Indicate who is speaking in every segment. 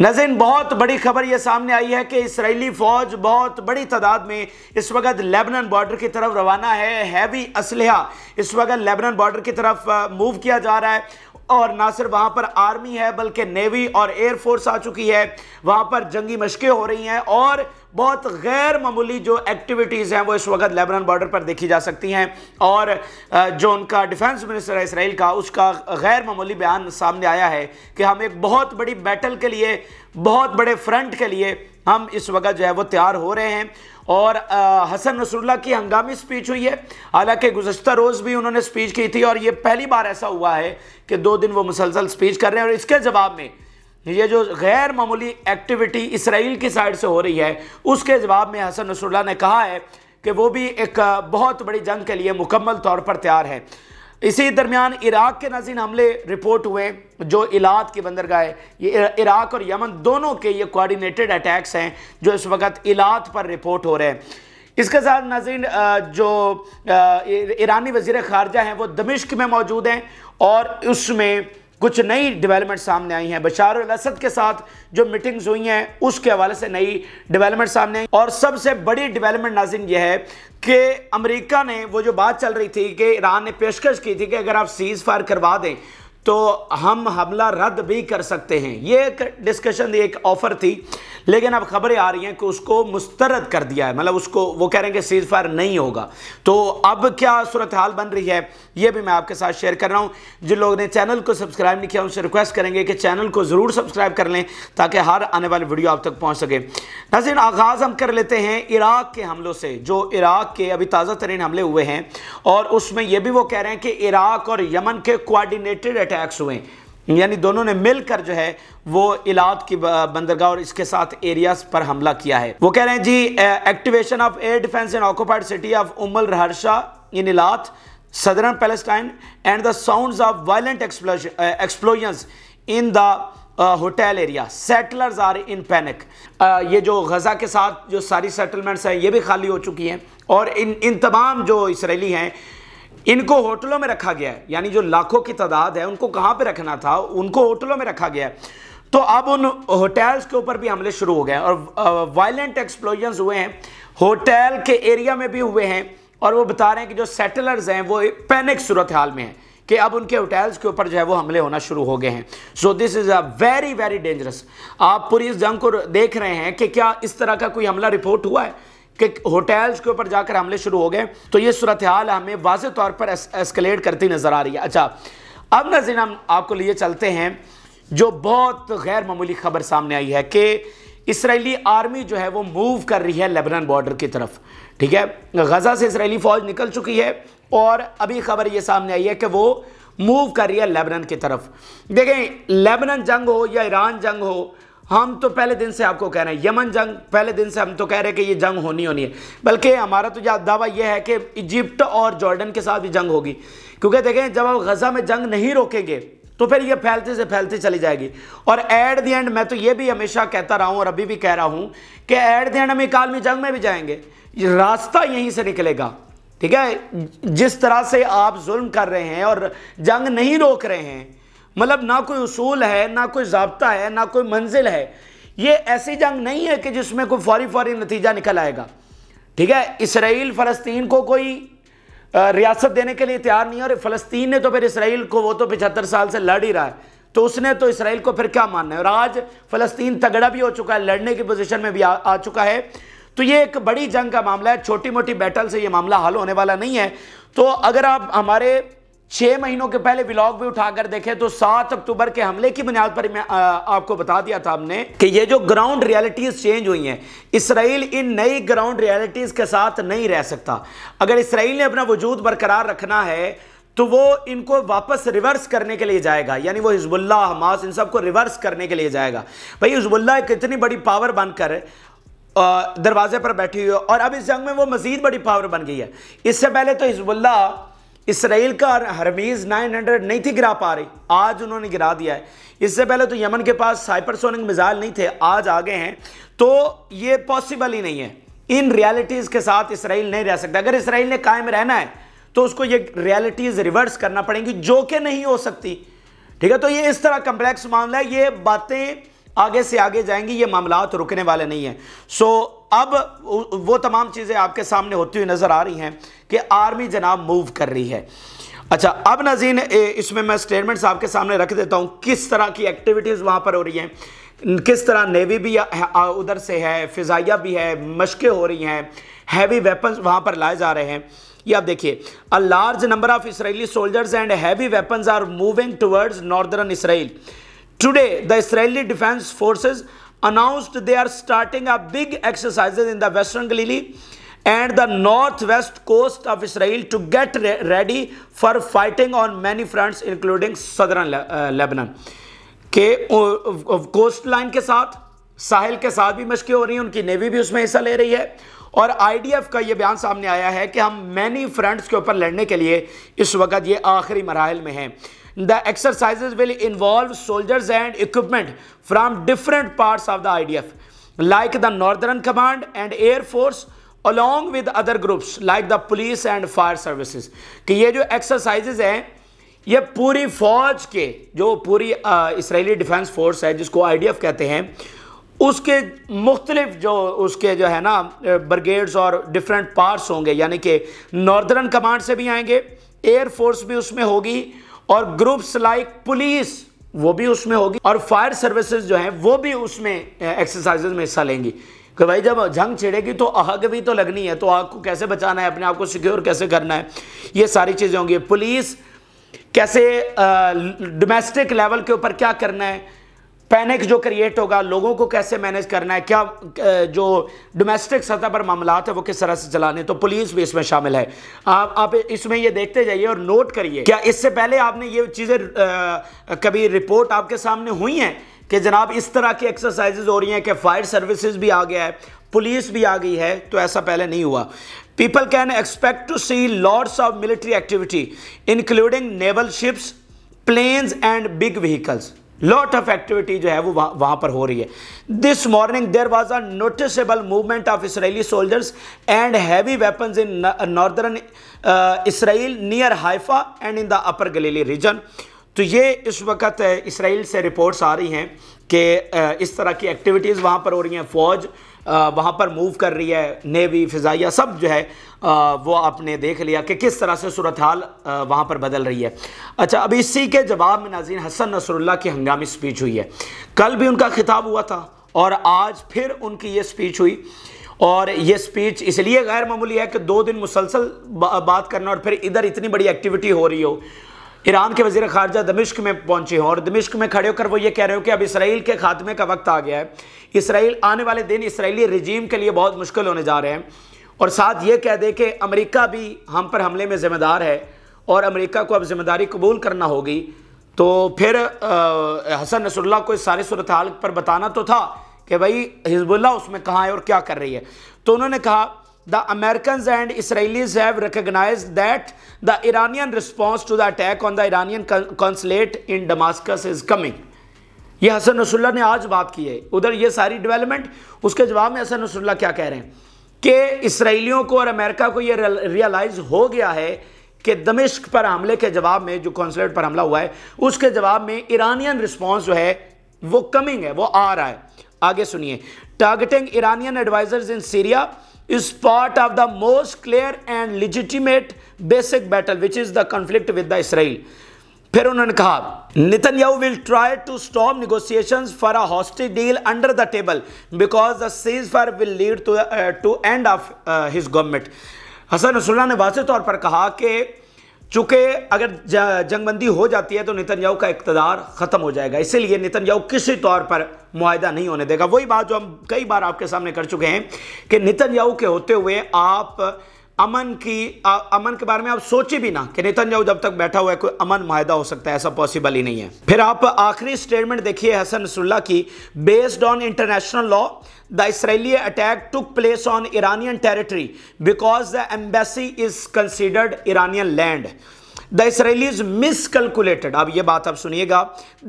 Speaker 1: नजन बहुत बड़ी खबर यह सामने आई है कि इसराइली फौज बहुत बड़ी तादाद में इस वक्त लेबनन बॉर्डर की तरफ रवाना है हैवी असलहा इस वक्त लेबनन बॉर्डर की तरफ मूव किया जा रहा है और ना सिर्फ वहां पर आर्मी है बल्कि नेवी और एयरफोर्स आ चुकी है वहां पर जंगी मशकें हो रही हैं और बहुत गैर मामूली जो एक्टिविटीज़ हैं वो इस वक्त लेबनान बॉर्डर पर देखी जा सकती हैं और जो उनका डिफेंस मिनिस्टर है इसराइल का उसका गैर मामूली बयान सामने आया है कि हम एक बहुत बड़ी बैटल के लिए बहुत बड़े फ्रंट के लिए हम इस वक्त जो है वो तैयार हो रहे हैं और आ, हसन रसुल्ला की हंगामी स्पीच हुई है हालांकि गुजशत रोज़ भी उन्होंने स्पीच की थी और ये पहली बार ऐसा हुआ है कि दो दिन वो मुसलसल स्पीच कर रहे हैं और इसके जवाब में ये जो गैर मामूली एक्टिविटी इसराइल की साइड से हो रही है उसके जवाब में हसन रसुल्ला ने कहा है कि वो भी एक बहुत बड़ी जंग के लिए मुकम्मल तौर पर तैयार है इसी दरमियान इराक़ के नजीन हमले रिपोर्ट हुए जो इलात की बंदरगाह ये इराक़ और यमन दोनों के ये कोऑर्डिनेटेड अटैक्स हैं जो इस वक्त इलात पर रिपोर्ट हो रहे हैं इसके साथ नज़ीन जो ईरानी वजीर ख़ारजा हैं वो दमिश्क में मौजूद हैं और उसमें कुछ नई डेवलपमेंट सामने आई हैं बशार असद के साथ जो मीटिंग्स हुई हैं उसके हवाले से नई डेवलपमेंट सामने आई और सबसे बड़ी डेवलपमेंट नाजिम यह है कि अमेरिका ने वो जो बात चल रही थी कि ईरान ने पेशकश की थी कि अगर आप सीज़ फायर करवा दें तो हम हमला रद्द भी कर सकते हैं ये एक डिस्कशन एक ऑफर थी लेकिन अब खबरें आ रही हैं कि उसको मुस्तरद कर दिया है मतलब उसको वो कह रहे हैं कि सीज फायर नहीं होगा तो अब क्या सूरत हाल बन रही है ये भी मैं आपके साथ शेयर कर रहा हूँ जिन लोगों ने चैनल को सब्सक्राइब नहीं किया उनसे रिक्वेस्ट करेंगे कि चैनल को ज़रूर सब्सक्राइब कर लें ताकि हर आने वाली वीडियो आप तक पहुँच सके नजर आगाज़ हम कर लेते हैं इराक़ के हमलों से जो इराक़ के अभी ताज़ा तरीन हमले हुए हैं और उसमें यह भी वो कह रहे हैं कि इराक़ और यमन के कोआर्डिनेटेड अटैक्स हुए यानी दोनों ने मिलकर जो है वो इलाद की बंदरगाह और इसके साथ एरियाज पर हमला किया है वो कह रहे हैं जी activation of air defence in occupied city of उमल रहरशा in Eilat southern Palestine and the sounds of violent explosion in the hotel area settlers are in panic ये जो गज़ा के साथ जो सारी सेटलमेंट्स हैं ये भी खाली हो चुकी हैं और इन इन तमाम जो इसराइली हैं इनको होटलों में रखा गया है यानी जो लाखों की तादाद है उनको कहां पे रखना था उनको होटलों में रखा गया है तो अब उन होटल्स के ऊपर भी हमले शुरू हो गए और वायलेंट एक्सप्लोजन हुए हैं होटल के एरिया में भी हुए हैं और वो बता रहे हैं कि जो सेटलर्स हैं वो पैनिक सूरत हाल में है कि अब उनके होटल्स के ऊपर जो है वो हमले होना शुरू हो गए हैं so this is a very very dangerous आप पूरी इस जंग को देख रहे हैं कि क्या इस तरह का कोई हमला रिपोर्ट हुआ है कि होटल्स के ऊपर जाकर हमले शुरू हो गए तो ये सूरत हाल हमें वाज तौर पर एस्केलेट करती नज़र आ रही है अच्छा अब नजर हम आपको लिए चलते हैं जो बहुत गैर मामूली खबर सामने आई है कि इसराइली आर्मी जो है वो मूव कर रही है लेबनान बॉर्डर की तरफ ठीक है गज़ा से इसराइली फ़ौज निकल चुकी है और अभी खबर ये सामने आई है कि वो मूव कर रही है लेबनान की तरफ देखें लेबनान जंग हो या ईरान जंग हो हम तो पहले दिन से आपको कह रहे हैं यमन जंग पहले दिन से हम तो कह रहे हैं कि ये जंग होनी होनी है बल्कि हमारा तो यह दावा यह है कि इजिप्ट और जॉर्डन के साथ भी जंग होगी क्योंकि देखें जब हम गज़ा में जंग नहीं रोकेंगे तो फिर ये फैलते से फैलती चली जाएगी और एट द एंड मैं तो ये भी हमेशा कहता रहा हूँ और अभी भी कह रहा हूँ कि एट द एंड हम इकालमी जंग में भी जाएंगे रास्ता यहीं से निकलेगा ठीक है जिस तरह से आप जुल्म कर रहे हैं और जंग नहीं रोक रहे हैं मतलब ना कोई उसूल है ना कोई जबता है ना कोई मंजिल है ये ऐसी जंग नहीं है कि जिसमें कोई फौरी फौरी नतीजा निकल आएगा ठीक है इसराइल फ़लस्तीन को कोई रियासत देने के लिए तैयार नहीं है और फ़लस्तीन ने तो फिर इसराइल को वो तो पिछहत्तर साल से लड़ ही रहा है तो उसने तो इसराइल को फिर क्या मानना है और आज फ़लस्तीन तगड़ा भी हो चुका है लड़ने की पोजिशन में भी आ, आ चुका है तो ये एक बड़ी जंग का मामला है छोटी मोटी बैटल से ये मामला हल होने वाला नहीं है तो अगर आप हमारे छह महीनों के पहले ब्लॉग भी उठाकर देखें तो सात अक्टूबर के हमले की बुनियाद पर मैं आपको बता दिया था हमने कि ये जो ग्राउंड रियलिटीज चेंज हुई हैं इसराइल इन नई ग्राउंड रियलिटीज के साथ नहीं रह सकता अगर इसराइल ने अपना वजूद बरकरार रखना है तो वो इनको वापस रिवर्स करने के लिए जाएगा यानी वो हिजबुल्ला हमास इन सबको रिवर्स करने के लिए जाएगा भाई हिजबुल्ला एक इतनी बड़ी पावर बनकर दरवाजे पर बैठी हुई है और अब इस जंग में वो मजीद बड़ी पावर बन गई है इससे पहले तो हिजबुल्ला इसराइल का हरमीज़ 900 नहीं थी गिरा पा रही आज उन्होंने गिरा दिया है इससे पहले तो यमन के पास साइपरसोनिक मिज़ाइल नहीं थे आज आ गए हैं तो ये पॉसिबल ही नहीं है इन रियलिटीज़ के साथ इसराइल नहीं रह सकता अगर इसराइल ने कायम रहना है तो उसको ये रियलिटीज़ रिवर्स करना पड़ेंगी जो कि नहीं हो सकती ठीक है तो ये इस तरह कम्प्लेक्स मामला है ये बातें आगे से आगे जाएंगी ये मामला रुकने वाले नहीं हैं सो so, अब वो तमाम चीज़ें आपके सामने होती हुई नज़र आ रही हैं कि आर्मी जनाब मूव कर रही है अच्छा अब नजीन इसमें मैं स्टेटमेंट्स आपके सामने रख देता हूँ किस तरह की एक्टिविटीज़ वहाँ पर हो रही हैं किस तरह नेवी भी उधर से है फ़िज़ाइया भी है मशक़ें हो रही हैं हैवी वेपन्स वहाँ पर लाए जा रहे हैं ये आप देखिए a large number of Israeli soldiers and heavy weapons are moving towards northern Israel today the Israeli defence forces announced they are starting a big exercises in the western Galilee and the northwest coast of Israel to get re ready for fighting on many fronts including southern Le uh, Lebanon ke के coast line ke sath sahel ke sath bhi मशकें ho rahi hai unki navy bhi usme hissa le rahi hai और IDF का यह बयान सामने आया है कि हम मैनी फ्रंट्स के ऊपर लड़ने के लिए इस वक्त ये आखिरी मराहल में हैं The exercises will involve soldiers and equipment from different parts of the IDF, like the Northern Command and Air Force, along with other groups like the police and fire services. कि ये जो exercises हैं ये पूरी फौज के जो पूरी इसराइली डिफेंस फोर्स है जिसको आईडीएफ कहते हैं उसके मुख्तलिफ जो उसके जो है ना ब्रिगेड्स और डिफरेंट पार्ट्स होंगे यानी कि नॉर्दर्न कमांड से भी आएंगे एयर फोर्स भी उसमें होगी और ग्रुप्स लाइक पुलिस वो भी उसमें होगी और फायर सर्विसेज जो है वो भी उसमें एक्सरसाइजेज में हिस्सा लेंगी कि भाई जब जंग छिड़ेगी तो आग भी तो लगनी है तो आग को कैसे बचाना है अपने आप को सिक्योर कैसे करना है ये सारी चीज़ें होंगी पुलिस कैसे डोमेस्टिक लेवल के ऊपर क्या करना है पैनिक जो क्रिएट होगा लोगों को कैसे मैनेज करना है क्या जो डोमेस्टिक सतह पर मामला है वो किस तरह से चलाने तो पुलिस भी इसमें शामिल है आप आप इसमें ये देखते जाइए और नोट करिए क्या इससे पहले आपने ये चीज़ें कभी रिपोर्ट आपके सामने हुई हैं कि जनाब इस तरह की एक्सरसाइजेज हो रही हैं कि फायर सर्विसज भी आ गया है पुलिस भी आ गई है तो ऐसा पहले नहीं हुआ people can expect to see loads of military activity including naval ships planes and big vehicles lot of activity जो है वो वह, पर हो रही है this morning there was a noticeable movement of Israeli soldiers and heavy weapon in northern Israel near Haifa and in the upper Galilee region तो ये इस वक्त इसराइल uh, से रिपोर्ट्स आ रही हैं कि uh, इस तरह की एक्टिविटीज़ वहाँ पर हो रही हैं फ़ौज वहाँ पर मूव कर रही है नेवी फ़िज़ाइया सब जो है आ, वो आपने देख लिया कि किस तरह से सूरत हाल वहाँ पर बदल रही है अच्छा अब इसी के जवाब में नाजीन हसन नसरुल्ला की हंगामी स्पीच हुई है कल भी उनका खिताब हुआ था और आज फिर उनकी ये स्पीच हुई और ये स्पीच इसलिए गैर मामूली है कि दो दिन मुसलसल बात करना और फिर इधर इतनी बड़ी एक्टिविटी हो रही हो ईरान के वजीर खारजा दमिश्क में पहुंचे हों और दमिश्क में खड़े होकर वो ये कह रहे हो कि अब इसराइल के खात्मे का वक्त आ गया है इसराइल आने वाले दिन इसराइली रजीम के लिए बहुत मुश्किल होने जा रहे हैं और साथ ये कह दे कि अमेरिका भी हम पर हमले में ज़िम्मेदार है और अमेरिका को अब ज़िम्मेदारी कबूल करना होगी तो फिर आ, हसन नसरुल्ला को इस सारी सूरत हाल पर बताना तो था कि भाई हिजबुल्ला उसमें कहाँ है और क्या कर रही है तो उन्होंने कहा the Americans and Israelis have recognized that the Iranian response to the attack on the Iranian consulate in Damascus is coming. ये हसन रसुल्ला ने आज बात की है उधर ये सारी डेवलपमेंट उसके जवाब में हसन रसुल्ला क्या कह रहे हैं कि इसराइलियों को और अमेरिका को यह रियलाइज हो गया है कि दमिश्क पर हमले के जवाब में जो कॉन्सलेट पर हमला हुआ है उसके जवाब में ईरानियन रिस्पॉन्स जो है वो कमिंग है वो आ रहा है आगे सुनिए targeting Iranian advisers in Syria is part of the most clear and legitimate basic battle, which is the conflict with the Israel. फिर उन्होंने कहा Netanyahu will try to stop negotiations for a hostage deal under the table because the ceasefire will lead to to end of his government Hassan Nasrallah ने वाजे तौर पर कहा कि चूंकि अगर जंगबंदी हो जाती है तो नितनयाहू का इकतदार ख़त्म हो जाएगा इसीलिए नितनयाऊ किसी तौर पर मुआदा नहीं होने देगा वही बात जो हम कई बार आपके सामने कर चुके हैं कि नितनयाहू के होते हुए आप अमन की आ, अमन के बारे में आप सोचे भी ना कि नितिन जाऊ जब तक बैठा हुआ है कोई अमन माहिदा हो सकता है ऐसा पॉसिबल ही नहीं है फिर आप आखिरी स्टेटमेंट देखिए हसन नसुल्ला की based on international law the Israeli attack took place on Iranian territory because the embassy is considered Iranian land the Israelis miscalculated अब यह बात आप सुनिएगा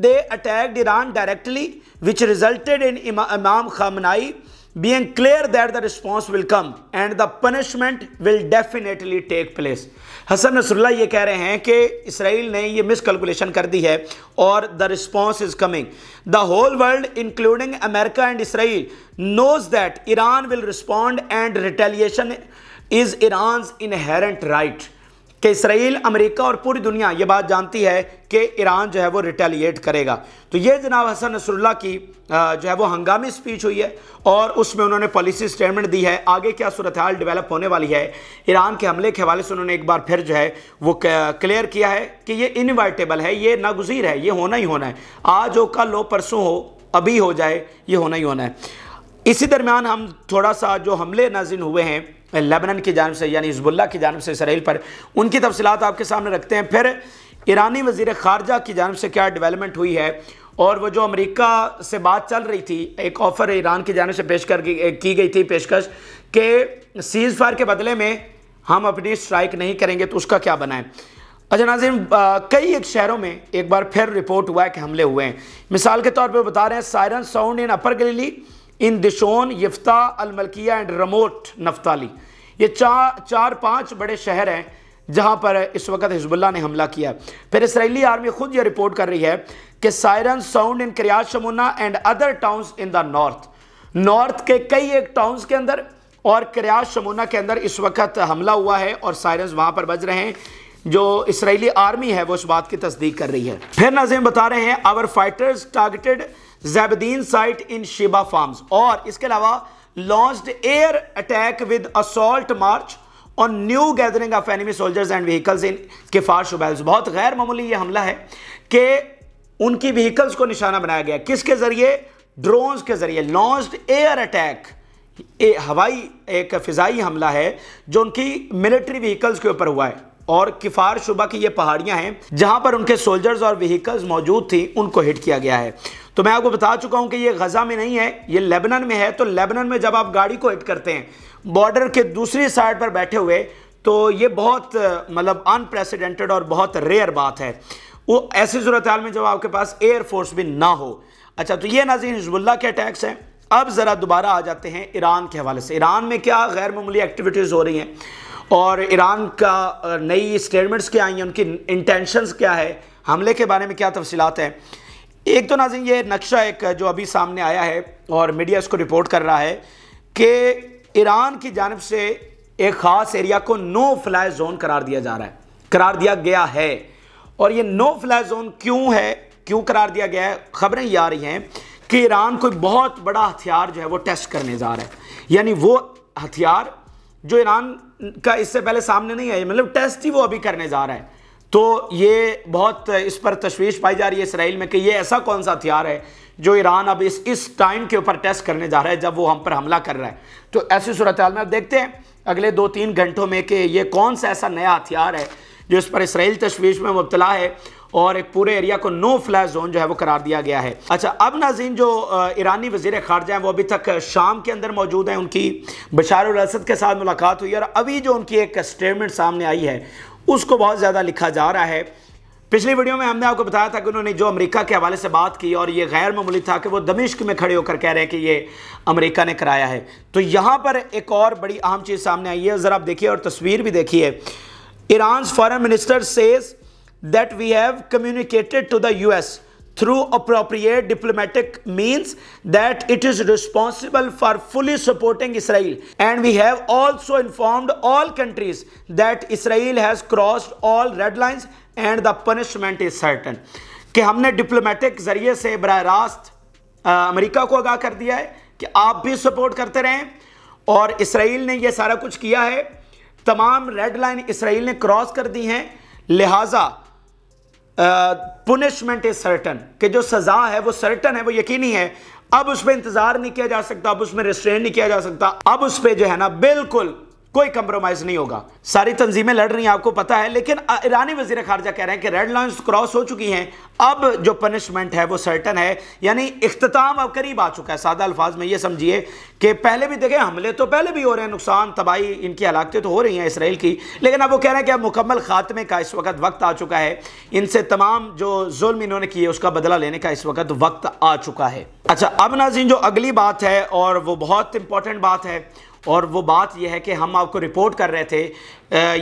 Speaker 1: they attacked Iran directly which resulted in Imam Khamenei being clear that the response will come and the punishment will definitely take place. Hassan Nasrullah ye keh rahe hain ke Israel ne miscalculation kar the response is coming. The whole world including America and Israel knows that Iran will respond and retaliation is Iran's inherent right. कि Israel America और पूरी दुनिया ये बात जानती है कि Iran जो है वो रिटेलिएट करेगा तो ये जनाब हसन नसरुल्ला की जो है वो हंगामी स्पीच हुई है और उसमें उन्होंने पॉलिसी स्टेटमेंट दी है आगे क्या सूरत हाल डेवलप होने वाली है ईरान के हमले के हवाले से उन्होंने एक बार फिर जो है वो क्लियर किया है कि ये इनवाइटेबल है ये नागुजीर है ये होना ही होना है आज हो कल हो परसों हो अभी हो जाए ये होना ही होना है इसी दरमियान हम थोड़ा सा जो हमले नाजिन हुए हैं लेबनन की जानब से यानी हिजबुल्ला की जानब से इसराइल पर उनकी तफसलत आपके सामने रखते हैं फिर ईरानी वजीर खारजा की जानब से क्या डेवलपमेंट हुई है और वो जो अमेरिका से बात चल रही थी एक ऑफ़र ईरान की जानब से पेश कर की गई थी पेशकश के सीज़ फायर के बदले में हम अपनी स्ट्राइक नहीं करेंगे तो उसका क्या बनाएं अच्छा नाजिम कई एक शहरों में एक बार फिर रिपोर्ट हुआ है कि हमले हुए हैं मिसाल के तौर पर बता रहे हैं सायरन साउंड इन अपर गली इन दिशोन यफ्ता अलमलकिया एंड रमोट नफ्ताली ये चार चार पांच बड़े शहर हैं जहां पर इस वक्त हिजबुल्ला ने हमला किया फिर इसराइली आर्मी खुद ये रिपोर्ट कर रही है कि siren sound in Kiryat Shmona and other towns in the north north के कई एक टाउन्स के अंदर और क्रियाज शमुना के अंदर इस वक्त हमला हुआ है और सायरन्स वहां पर बज रहे हैं जो इसराइली आर्मी है वो इस बात की तस्दीक कर रही है फिर नाजिम बता रहे हैं our fighters targeted Zebdine site in Shebaa farms और इसके अलावा launched air attack with assault march on new gathering of enemy soldiers and vehicles in Kfar Shouba बहुत गैर मामूली ये हमला है कि उनकी व्हीकल्स को निशाना बनाया गया किसके जरिए ड्रोन्स के जरिए लॉन्च्ड एयर अटैक ए, हवाई एक फ़िज़ाई हमला है जो उनकी मिलिट्री व्हीकल्स के ऊपर हुआ है और किफ़ार शुबा की ये पहाड़ियां हैं जहां पर उनके सोल्जर्स और व्हीकल्स मौजूद थी उनको हिट किया गया है तो मैं आपको बता चुका हूं कि ये गजा में नहीं है ये लेबनन में है तो लेबनन में जब आप गाड़ी को हिट करते हैं बॉर्डर के दूसरी साइड पर बैठे हुए तो ये बहुत मतलब अनप्रेसिडेंटेड और बहुत रेयर बात है वो ऐसी सूरत में जब आपके पास एयरफोर्स भी ना हो अच्छा तो ये नाजीन हिजबुल्ला के अटैक्स हैं अब ज़रा दोबारा आ जाते हैं ईरान के हवाले से ईरान में क्या गैर मामूली एक्टिविटीज़ हो रही हैं और ईरान का नई स्टेटमेंट्स क्या आई हैं उनकी इंटेंशंस क्या है हमले के बारे में क्या तफसीत हैं एक तो नाजिन ये नक्शा एक जो अभी सामने आया है और मीडिया इसको रिपोर्ट कर रहा है कि ईरान की जानब से एक ख़ास एरिया को नो फ्लाई जोन करार दिया जा रहा है करार दिया गया है और ये नो फ्लाई जोन क्यों है क्यों करार दिया गया है खबरें ये आ रही हैं कि ईरान कोई बहुत बड़ा हथियार जो है वो टेस्ट करने जा रहा है यानी वो हथियार जो ईरान का इससे पहले सामने नहीं आया मतलब टेस्ट ही वो अभी करने जा रहा है तो ये बहुत इस पर तशवीश पाई जा रही है इसराइल में कि ये ऐसा कौन सा हथियार है जो ईरान अब इस इस टाइम के ऊपर टेस्ट करने जा रहा है जब वो हम पर हमला कर रहा है तो ऐसी सूरत में अब देखते हैं अगले दो तीन घंटों में कि ये कौन सा ऐसा नया हथियार है जो इस पर इसराइल तशवीश में मुबतला है और एक पूरे एरिया को नो फ्लैश जोन जो है वो करार दिया गया है अच्छा अब नाजीन जो ईरानी वजीर खारजा हैं वो अभी तक शाम के अंदर मौजूद हैं उनकी बशार असद के साथ मुलाकात हुई और अभी जो उनकी एक स्टेटमेंट सामने आई है उसको बहुत ज़्यादा लिखा जा रहा है पिछली वीडियो में हमने आपको बताया था कि उन्होंने जो अमेरिका के हवाले से बात की और ये गैर मामूली था कि वो दमिश्क में खड़े होकर कह रहे हैं कि ये अमेरिका ने कराया है तो यहाँ पर एक और बड़ी अहम चीज़ सामने आई है ज़रा आप देखिए और तस्वीर भी देखिए Iran foreign minister says that we have communicated to the U S through appropriate diplomatic means that it is responsible for fully supporting Israel. And we have also informed all countries that Israel has crossed all red lines and the punishment is certain. कि हमने diplomatic ज़रिए से बर रास्त America को आगाह कर दिया है कि आप भी सपोर्ट करते रहें और इसराइल ने यह सारा कुछ किया है तमाम रेड लाइन इसराइल ने क्रॉस कर दी हैं लिहाजा पुनिशमेंट इज सर्टन कि जो सज़ा है वो सर्टन है वो यकीनी है अब उस पर इंतज़ार नहीं किया जा सकता अब उसमें रिस्ट्रेन नहीं किया जा सकता अब उस पर जो है ना बिल्कुल कोई कंप्रोमाइज नहीं होगा सारी तंजीमें लड़ रही हैं आपको पता है लेकिन ईरानी वजीर खारजा कह रहे हैं कि रेड लाइन क्रॉस हो चुकी हैं अब जो पनिशमेंट है वो सर्टन है यानी इख्ताम अब करीब आ चुका है सादा अल्फाज में ये समझिए कि पहले भी देखें हमले तो पहले भी हो रहे हैं नुकसान तबाही इनकी हलाकतें तो हो रही हैं इसराइल की लेकिन अब वो कह रहे हैं कि अब मुकम्मल खात्मे का इस वक्त वक्त आ चुका है इनसे तमाम जो जुल्म इन्होंने किए उसका बदला लेने का इस वक्त वक्त आ चुका है अच्छा अब नाजीन जो अगली बात है और वो बहुत इंपॉर्टेंट बात है और वो बात यह है कि हम आपको रिपोर्ट कर रहे थे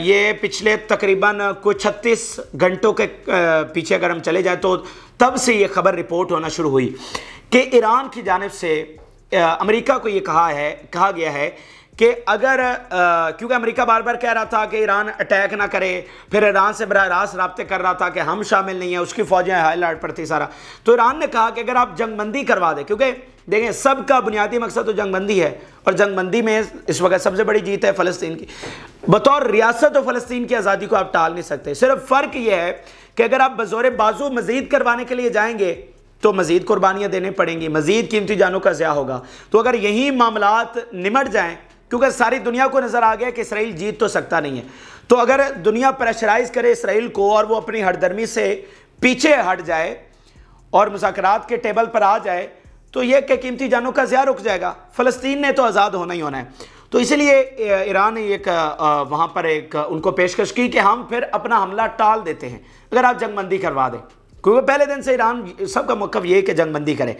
Speaker 1: ये पिछले तकरीबन कुछ छत्तीस घंटों के पीछे अगर हम चले जाए तो तब से ये खबर रिपोर्ट होना शुरू हुई कि ईरान की जानब से अमेरिका को ये कहा है कहा गया है कि अगर क्योंकि अमेरिका बार बार कह रहा था कि ईरान अटैक ना करे फिर ईरान से बरह रास्त रबते कर रहा था कि हम शामिल नहीं है उसकी फौजें हाई अलर्ट पर थी सारा तो ईरान ने कहा कि अगर आप जंगबंदी करवा दें क्योंकि देखें सबका बुनियादी मकसद तो जंगबंदी है और जंगबंदी में इस वक्त सबसे बड़ी जीत है फ़लस्तीन की बतौर रियासत और फ़लस्तीन की आज़ादी को आप टाल नहीं सकते सिर्फ फ़र्क यह है कि अगर आप बज़ोर बाजू मज़ीद करवाने के लिए जाएंगे तो मज़ीद कुर्बानियाँ देने पड़ेंगी मज़ीद कीमती जानों का ज़्या होगा तो अगर यही मामला निमट जाएँ क्योंकि सारी दुनिया को नज़र आ गया कि इसराइल जीत तो सकता नहीं है तो अगर दुनिया प्रेशराइज करे इसराइल को और वो अपनी हटदर्मी से पीछे हट जाए और मुजाकर के टेबल पर आ जाए तो यह कि कीमती जानों का ज़्यादा रुक जाएगा फ़लस्तीन ने तो आज़ाद होना ही होना है तो इसीलिए ईरान ने एक वहाँ पर एक उनको पेशकश की कि हम फिर अपना हमला टाल देते हैं अगर आप जंगबंदी करवा दें क्योंकि पहले दिन से ईरान सबका मौक़ ये है कि जंगबंदी करें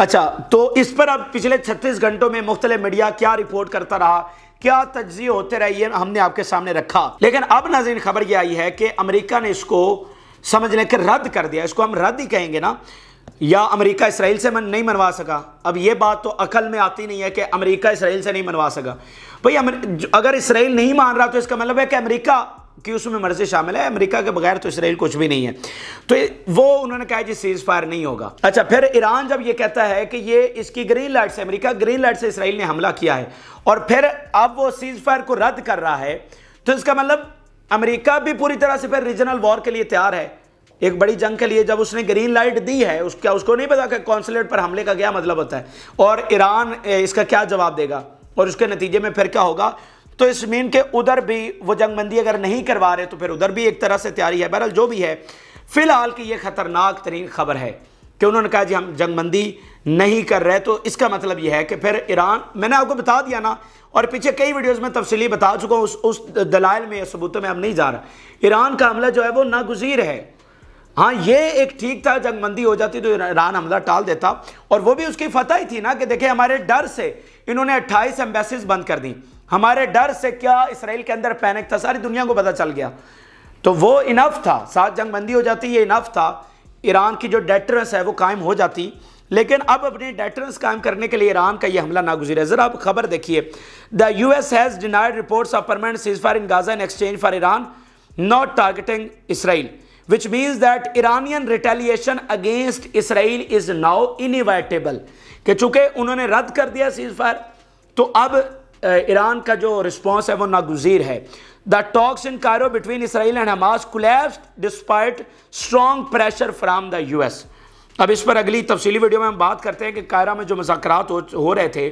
Speaker 1: अच्छा तो इस पर अब पिछले 36 घंटों में मुख्तलि मीडिया क्या रिपोर्ट करता रहा क्या तजिए होते रहे हमने आपके सामने रखा लेकिन अब नाजीन खबर यह आई है कि अमेरिका ने इसको समझ लें कि रद्द कर दिया इसको हम रद्द ही कहेंगे ना या अमेरिका इसराइल से मन नहीं मनवा सका अब ये बात तो अकल में आती नहीं है कि अमेरिका इसराइल से नहीं मनवा सका भाई अगर इसराइल नहीं मान रहा तो इसका मतलब है कि अमेरिका कि उसमें मर्जी शामिल है अमेरिका के बगैर तो इसराइल कुछ भी नहीं है तो वो उन्होंने कहा कि सीज फायर नहीं होगा अच्छा फिर ईरान जब ये कहता है कि ये इसकी ग्रीन लाइट से अमेरिका ग्रीन लाइट से इसराइल ने हमला किया है और फिर अब वो सीज फायर को रद्द कर रहा है तो इसका मतलब अमरीका भी पूरी तरह से फिर रीजनल वॉर के लिए तैयार है एक बड़ी जंग के लिए जब उसने ग्रीन लाइट दी है उसका उसको नहीं पता कि कौंसलेट पर हमले का क्या मतलब होता है और ईरान इसका क्या जवाब देगा और उसके नतीजे में फिर क्या होगा तो इस मीन के उधर भी वो जंगबंदी अगर नहीं करवा रहे तो फिर उधर भी एक तरह से तैयारी है बहरहाल जो भी है फिलहाल की ये ख़तरनाक तरीन खबर है कि उन्होंने कहा जी हम जंगबंदी नहीं कर रहे तो इसका मतलब यह है कि फिर ईरान मैंने आपको बता दिया ना और पीछे कई वीडियोज में तफसली बता चुका हूँ उस उस दलाइल में सबूतों में हम नहीं जा रहा ईरान का हमला जो है वो नागुजीर है हाँ ये एक ठीक था जंगबंदी हो जाती तो ईरान हमला टाल देता और वो भी उसकी फतह ही थी ना कि देखे हमारे डर से इन्होंने अट्ठाईस एम्बेसीज बंद कर दी हमारे डर से क्या इसराइल के अंदर पैनिक था सारी दुनिया को पता चल गया तो वो इनफ था सात जंग बंदी हो जाती ये इनफ था ईरान की जो डेटरेंस है वो कायम हो जाती लेकिन अब अपने डेटरेंस कायम करने के लिए ईरान का यह हमला नागुजर है ज़रा आप खबर देखिए the U S has denied reports of permanent ceasefire in Gaza in exchange for Iran not targeting Israel which means that Iranian retaliation against Israel is now inevitable कि चूंकि उन्होंने रद्द कर दिया सीज फायर तो अब Iran का जो रिस्पॉन्स है वो नागजीर है the talks in Cairo between Israel and Hamas collapse despite strong pressure from the U S अब इस पर अगली तफसीली वीडियो में हम बात करते हैं कि कायरा में जो मुजाकर हो, हो रहे थे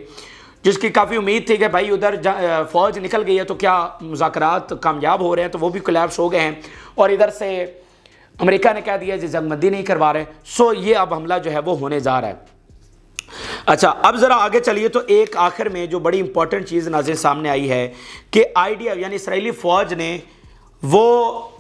Speaker 1: जिसकी काफ़ी उम्मीद थी कि भाई उधर uh, फ़ौज निकल गई है तो क्या मुजाकर कामयाब हो रहे हैं तो वो भी कोलेप्स हो गए हैं और इधर से अमेरिका ने कह दिया जी जंगबंदी नहीं करवा रहे सो ये अब हमला जो है वो होने जा रहा है अच्छा अब ज़रा आगे चलिए तो एक आखिर में जो बड़ी इंपॉर्टेंट चीज़ नाजिर सामने आई है कि आईडीएफ यानी इसराइली फ़ौज ने वो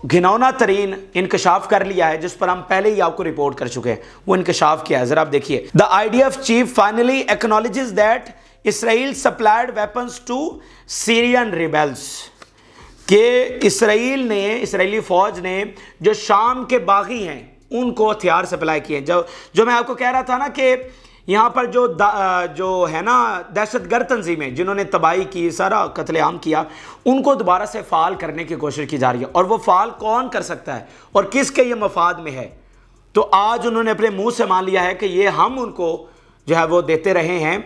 Speaker 1: घिनौना तरीन इंकशाफ कर लिया है जिस पर हम पहले ही आपको रिपोर्ट कर चुके हैं वो इंकशाफ किया है ज़रा आप देखिए the IDF chief finally acknowledge that Israel supplied weapon to Syrian rebels कि इसराइल ने इसराइली फ़ौज ने जो शाम के बागी हैं उनको हथियार सप्लाई किए जो जो मैं आपको कह रहा था ना कि यहाँ पर जो जो है ना दहशत गर्द तंजीमें जिन्होंने तबाही की सारा कत्लेआम किया उनको दोबारा से फ़ाल करने की कोशिश की जा रही है और वो फ़ाल कौन कर सकता है और किसके ये मफाद में है तो आज उन्होंने अपने मुंह से मान लिया है कि ये हम उनको जो है वो देते रहे हैं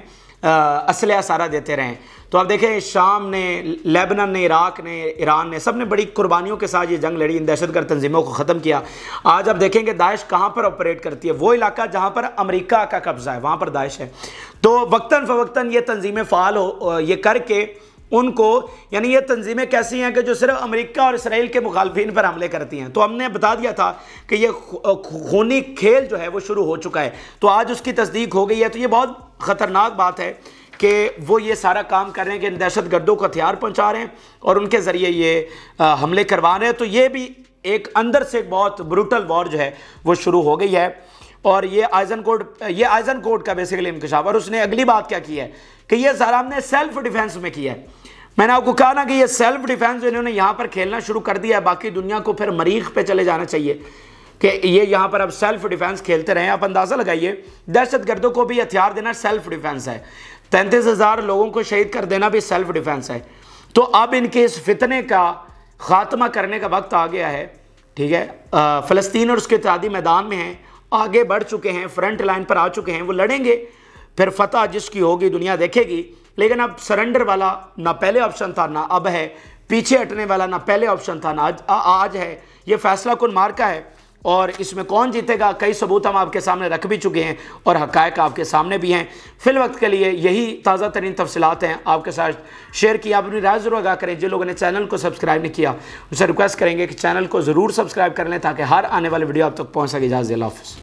Speaker 1: असल सारा देते रहें तो आप देखें शाम ने लेबनन ने इराक ने ईरान ने सब ने बड़ी कुर्बानियों के साथ ये जंग लड़ी इन दहशतगर्द तंजीमों को ख़त्म किया आज आप देखेंगे दाइश कहाँ पर ऑपरेट करती है वो इलाका जहाँ पर अमरीका का कब्ज़ा है वहाँ पर दाइश है तो वक्ता फ़वक्ता ये तंजीमें फ़ाल हो ये करके उनको यानी ये तंजीमें कैसी हैं कि जो सिर्फ अमेरिका और इसराइल के मुखालफन पर हमले करती हैं तो हमने बता दिया था कि ये खूनी खेल जो है वो शुरू हो चुका है तो आज उसकी तस्दीक हो गई है तो ये बहुत ख़तरनाक बात है कि वो ये सारा काम कर रहे हैं कि इन दहशत गर्दों को हथियार पहुँचा रहे हैं और उनके ज़रिए ये हमले करवा रहे हैं तो ये भी एक अंदर से बहुत ब्रूटल वॉर जो है वो शुरू हो गई है और ये आइजन कोड ये आइजन कोड का बेसिकली इंकशाफ और उसने अगली बात क्या की है कि ये सारा हमने सेल्फ डिफेंस में किया है मैंने आपको कहा ना कि ये सेल्फ डिफेंस इन्होंने यहाँ पर खेलना शुरू कर दिया है बाकी दुनिया को फिर मरीख पे चले जाना चाहिए कि ये यहाँ पर अब सेल्फ डिफेंस खेलते रहे आप अंदाज़ा लगाइए दहशत गर्दों को भी हथियार देना सेल्फ डिफेंस है तैंतीस हज़ार लोगों को शहीद कर देना भी सेल्फ डिफेंस है तो अब इनके इस फितने का ख़ात्मा करने का वक्त आ गया है ठीक है फ़लस्तीन और उसके इतिहादी मैदान में हैं आगे बढ़ चुके हैं फ्रंट लाइन पर आ चुके हैं वो लड़ेंगे फिर फतह जिसकी होगी दुनिया देखेगी लेकिन अब सरेंडर वाला ना पहले ऑप्शन था ना अब है पीछे हटने वाला ना पहले ऑप्शन था ना आज आ, आज है ये फैसला कौन मार का है और इसमें कौन जीतेगा कई सबूत हम आपके सामने रख भी चुके हैं और हकायक आपके सामने भी हैं फिल वक्त के लिए यही ताज़ा तरीन तफसलत हैं आपके साथ शेयर किया आप अपनी राय ज़रूर आगा करें जिन लोगों ने चैनल को सब्सक्राइब नहीं किया उनसे रिक्वेस्ट करेंगे कि चैनल को ज़रूर सब्सक्राइब कर लें ताकि हर आने वाली वीडियो आप तक पहुँच सके इजाज़ हाफ़